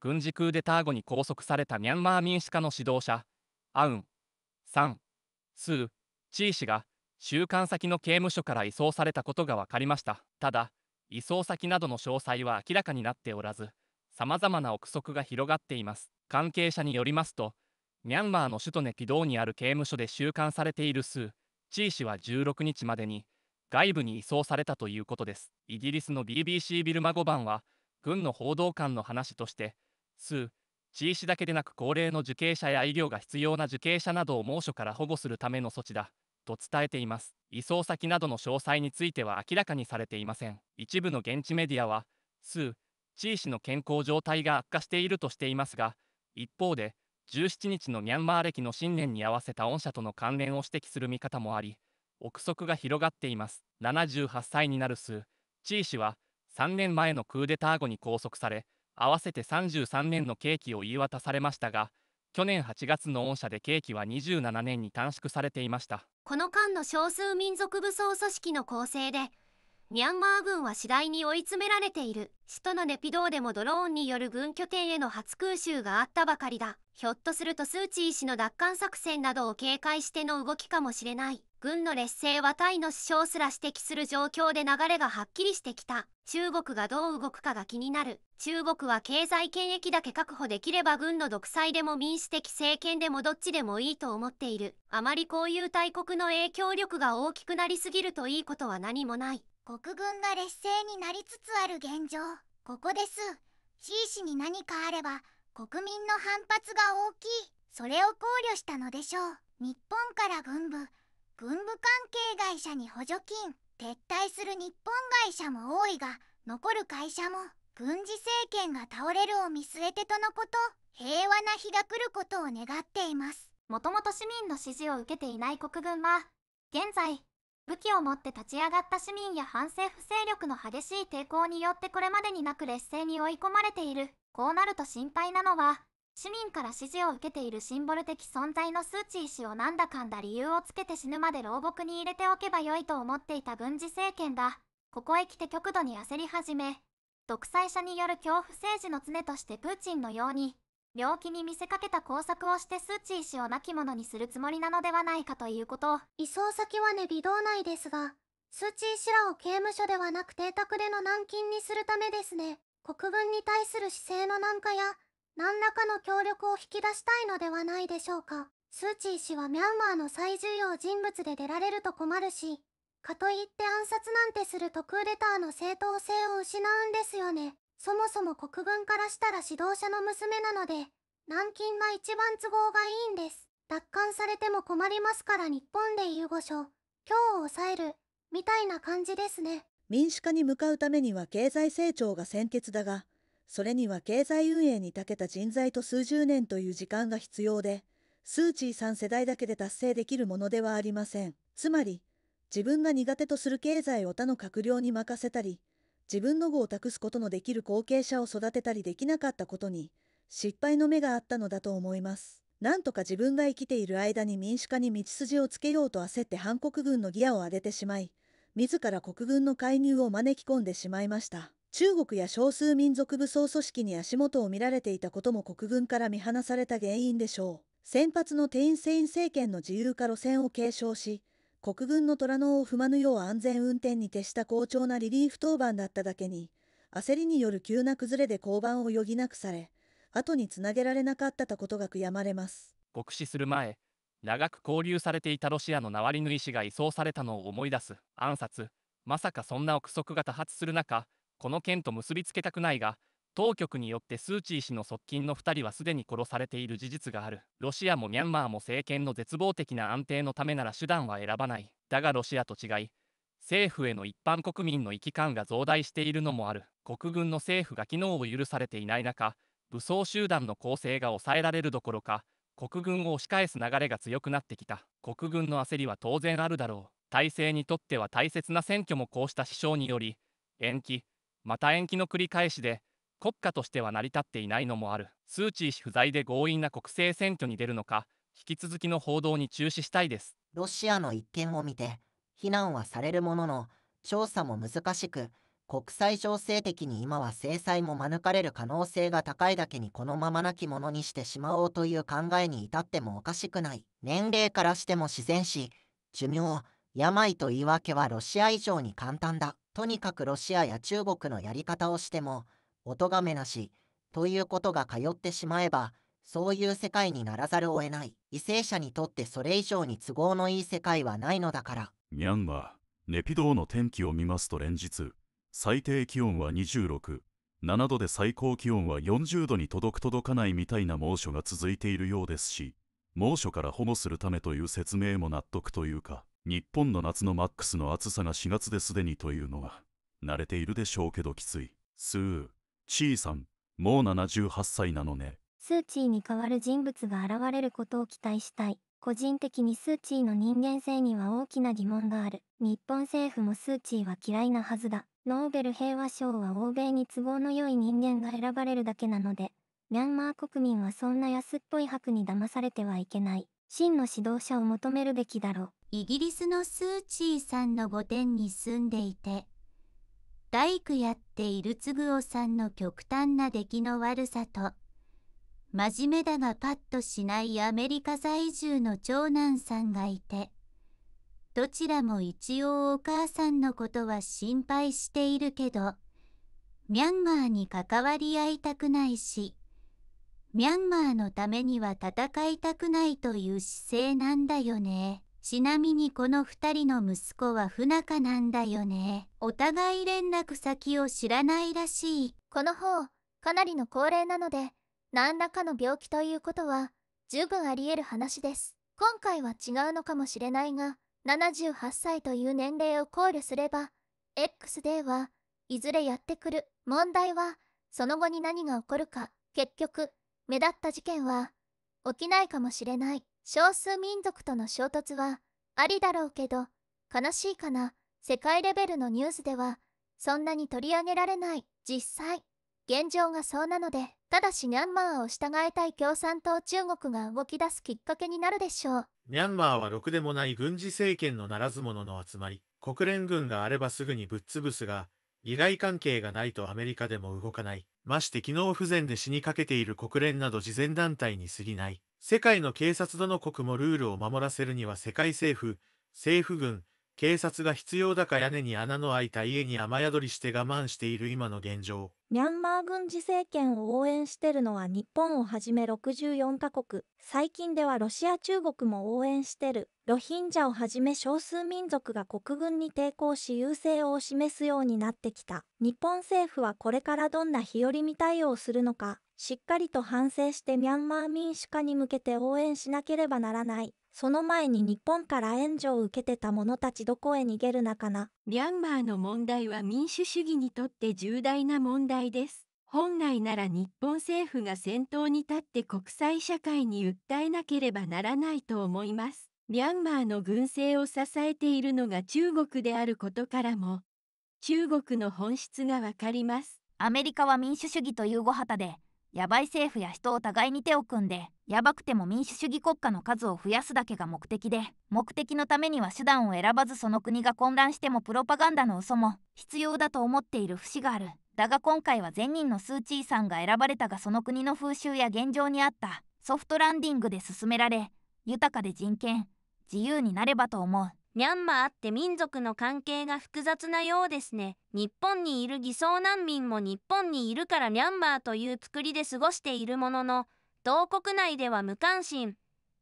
軍事クーデター後に拘束されたミャンマー民主化の指導者、アウン・サン・スー・チー氏が収監先の刑務所から移送されたことが分かりました。ただ、移送先などの詳細は明らかになっておらず、様々な憶測が広がっています。関係者によりますと、ミャンマーの首都ネピドーにある刑務所で収監されているスー・チー氏は16日までに外部に移送されたということです。イギリスの BBC ビルマ語版は、軍の報道官の話として、数、地医だけでなく高齢の受刑者や医療が必要な受刑者などを猛暑から保護するための措置だ、と伝えています。移送先などの詳細については明らかにされていません。一部の現地メディアは、数、地医の健康状態が悪化しているとしていますが、一方で、17日のミャンマー歴の新年に合わせた御社との関連を指摘する見方もあり、憶測が広がっています。78歳になる数、チー氏は3年前のクーデター後に拘束され、合わせて33年の刑期を言い渡されましたが、去年8月の恩赦で刑期は27年に短縮されていました。この間の少数民族武装組織の構成で、ミャンマー軍は次第に追い詰められている。首都のネピドーでもドローンによる軍拠点への初空襲があったばかりだ。ひょっとするとスー・チー氏の奪還作戦などを警戒しての動きかもしれない。軍の劣勢はタイの首相すら指摘する状況で流れがはっきりしてきた中国がどう動くかが気になる中国は経済権益だけ確保できれば軍の独裁でも民主的政権でもどっちでもいいと思っているあまりこういう大国の影響力が大きくなりすぎるといいことは何もない国軍が劣勢になりつつある現状ここです C 氏に何かあれば国民の反発が大きいそれを考慮したのでしょう日本から軍部軍部関係会社に補助金撤退する日本会社も多いが残る会社も軍事政権が倒れるを見据えてとのこと平和な日が来ることを願っていますもともと市民の支持を受けていない国軍は現在武器を持って立ち上がった市民や反政府勢力の激しい抵抗によってこれまでになく劣勢に追い込まれているこうなると心配なのは市民から支持を受けているシンボル的存在のスー・チー氏をなんだかんだ理由をつけて死ぬまで牢獄に入れておけばよいと思っていた軍事政権が、ここへ来て極度に焦り始め、独裁者による恐怖政治の常としてプーチンのように、病気に見せかけた工作をしてスー・チー氏を亡き者にするつもりなのではないかということ。移送先はね微動内ですが、スー・チー氏らを刑務所ではなく邸宅での軟禁にするためですね。国軍に対する姿勢の軟化や、何らかの協力を引き出したいのではないでしょうか。スー・チー氏はミャンマーの最重要人物で出られると困るし、かといって暗殺なんてするとクーデターの正当性を失うんですよね。そもそも国軍からしたら指導者の娘なので、軟禁が一番都合がいいんです。奪還されても困りますから日本で言う御所、今日を抑える、みたいな感じですね。民主化に向かうためには経済成長が先決だが、それには経済運営に長けた人材と数十年という時間が必要で、スーチーさん世代だけで達成できるものではありません。つまり、自分が苦手とする経済を他の閣僚に任せたり、自分の語を託すことのできる後継者を育てたりできなかったことに、失敗の目があったのだと思います。なんとか自分が生きている間に民主化に道筋をつけようと焦って反国軍のギアを上げてしまい、自ら国軍の介入を招き込んでしまいました。中国や少数民族武装組織に足元を見られていたことも国軍から見放された原因でしょう。先発のテイン・セイン政権の自由化路線を継承し、国軍の虎のを踏まぬよう安全運転に徹した好調なリリーフ当番だっただけに、焦りによる急な崩れで降板を余儀なくされ、後につなげられなかったことが悔やまれます。牧師する前、長く交流されていたロシアのナワリヌイ氏が移送されたのを思い出す、暗殺、まさかそんな憶測が多発する中、この件と結びつけたくないが、当局によってスー・チー氏の側近の2人はすでに殺されている事実がある。ロシアもミャンマーも政権の絶望的な安定のためなら手段は選ばない。だがロシアと違い、政府への一般国民の危機感が増大しているのもある。国軍の政府が機能を許されていない中、武装集団の構成が抑えられるどころか、国軍を押し返す流れが強くなってきた。国軍の焦りは当然あるだろう。体制にとっては大切な選挙もこうした支障により、延期、また延期の繰り返しで、国家としては成り立っていないのもある。スー・チー氏不在で強引な国政選挙に出るのか、引き続きの報道に中止したいです。ロシアの一件を見て、非難はされるものの、調査も難しく、国際情勢的に今は制裁も免れる可能性が高いだけにこのままなきものにしてしまおうという考えに至ってもおかしくない。年齢からしても自然し、寿命、病と言い訳はロシア以上に簡単だ。とにかくロシアや中国のやり方をしても、お咎めなし、ということが通ってしまえば、そういう世界にならざるを得ない。為政者にとってそれ以上に都合のいい世界はないのだから。ミャンマー、ネピドーの天気を見ますと連日、最低気温は26、7度で最高気温は40度に届く届かないみたいな猛暑が続いているようですし、猛暑から保護するためという説明も納得というか、日本の夏のマックスの暑さが4月ですでにというのは、慣れているでしょうけどきつい。スー、チーさん、もう78歳なのね。スーチーに代わる人物が現れることを期待したい。個人的にスーチーの人間性には大きな疑問がある。日本政府もスーチーは嫌いなはずだ。ノーベル平和賞は欧米に都合の良い人間が選ばれるだけなので、ミャンマー国民はそんな安っぽい白に騙されてはいけない。真の指導者を求めるべきだろう。イギリスのスー・チーさんの御殿に住んでいて、大工やっているつぐおさんの極端な出来の悪さと、真面目だがパッとしないアメリカ在住の長男さんがいて、どちらも一応お母さんのことは心配しているけど、ミャンマーに関わり合いたくないし、ミャンマーのためには戦いたくないという姿勢なんだよね。ちなみにこの2人の息子は不仲なんだよね。お互い連絡先を知らないらしい。この方、かなりの高齢なので、何らかの病気ということは、十分あり得る話です。今回は違うのかもしれないが、78歳という年齢を考慮すれば、X デーはいずれやってくる。問題は、その後に何が起こるか、結局、目立った事件は起きないかもしれない少数民族との衝突はありだろうけど悲しいかな世界レベルのニュースではそんなに取り上げられない実際現状がそうなのでただしミャンマーを従えたい共産党中国が動き出すきっかけになるでしょうミャンマーはろくでもない軍事政権のならず者の集まり国連軍があればすぐにぶっ潰すが利害関係がないとアメリカでも動かないまして機能不全で死にかけている国連など慈善団体に過ぎない。世界の警察どの国もルールを守らせるには世界政府、政府軍、警察が必要だか屋根に穴の開いた家に雨宿りして我慢している今の現状。ミャンマー軍事政権を応援してるのは日本をはじめ64カ国。最近ではロシア中国も応援してる。ロヒンジャをはじめ少数民族が国軍に抵抗し優勢を示すようになってきた。日本政府はこれからどんな日和見対応をするのか、しっかりと反省してミャンマー民主化に向けて応援しなければならない。その前に日本から援助を受けてた者たちどこへ逃げるなかな。ミャンマーの問題は民主主義にとって重大な問題です。本来なら日本政府が先頭に立って国際社会に訴えなければならないと思います。ミャンマーの軍政を支えているのが中国であることからも、中国の本質がわかります。アメリカは民主主義というご旗で、ヤバい政府や人を互いに手を組んでヤバくても民主主義国家の数を増やすだけが目的で目的のためには手段を選ばずその国が混乱してもプロパガンダの嘘も必要だと思っている節があるだが今回は善人のスー・チーさんが選ばれたがその国の風習や現状にあったソフトランディングで進められ豊かで人権自由になればと思うミャンマーって民族の関係が複雑なようですね。日本にいる偽装難民も日本にいるからミャンマーという作りで過ごしているものの、同国内では無関心、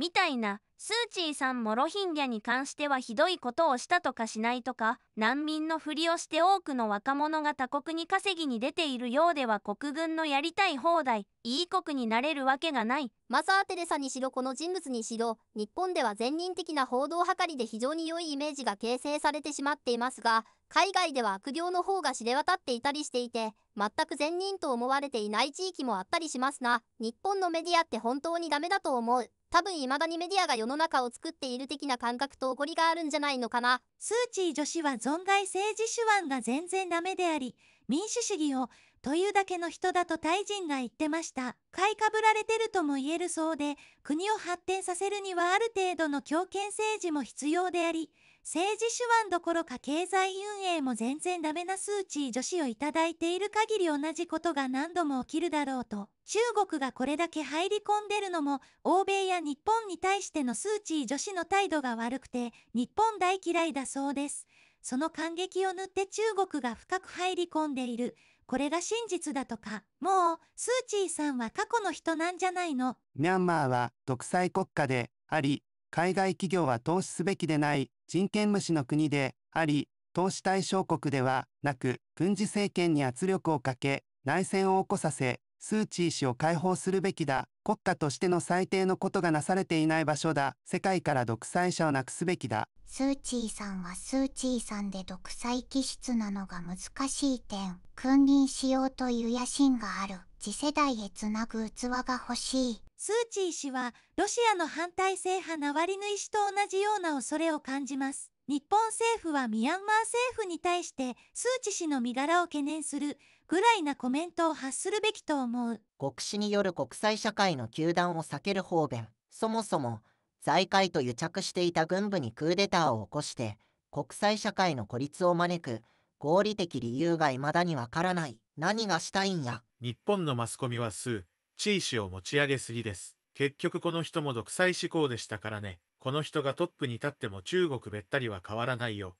みたいなスーチーさんもロヒンギャに関してはひどいことをしたとかしないとか難民のふりをして多くの若者が他国に稼ぎに出ているようでは国軍のやりたい放題いい国になれるわけがないマザー・テレサにしろこの人物にしろ日本では全人的な報道はりで非常に良いイメージが形成されてしまっていますが海外では悪行の方が知れ渡っていたりしていて全く善人と思われていない地域もあったりしますな日本のメディアって本当にダメだと思う多分未だにメディアが世の中を作っている的な感覚と怒りがあるんじゃないのかな。スーチー女子は存外政治手腕が全然ダメであり、民主主義を、というだけの人だとタイ人が言ってました。買いかぶられてるとも言えるそうで、国を発展させるにはある程度の強権政治も必要であり、政治手腕どころか経済運営も全然ダメな数値女子をいただいている限り同じことが何度も起きるだろうと、中国がこれだけ入り込んでるのも、欧米や日本に対しての数値女子の態度が悪くて、日本大嫌いだそうです。その感激を塗って中国が深く入り込んでいる。これが真実だとか、もう、スーチーさんは過去の人なんじゃないの。ミャンマーは独裁国家であり、海外企業は投資すべきでない人権無視の国であり、投資対象国ではなく、軍事政権に圧力をかけ、内戦を起こさせ、スー・チー氏を解放するべきだ、国家としての最低のことがなされていない場所だ、世界から独裁者をなくすべきだ。スー・チーさんはスー・チーさんで独裁気質なのが難しい点、君臨しようという野心がある、次世代へつなぐ器が欲しい。スー・チー氏は、ロシアの反体制派ナワリヌイ氏と同じような恐れを感じます。日本政府はミャンマー政府に対して、スー・チ氏の身柄を懸念するぐらいなコメントを発するべきと思う。国史による国際社会の糾弾を避ける方便。そもそも、財界と癒着していた軍部にクーデターを起こして、国際社会の孤立を招く、合理的理由が未だにわからない。何がしたいんや。日本のマスコミは地位史を持ち上げすぎです。結局この人も独裁志向でしたからね。この人がトップに立っても中国べったりは変わらないよ。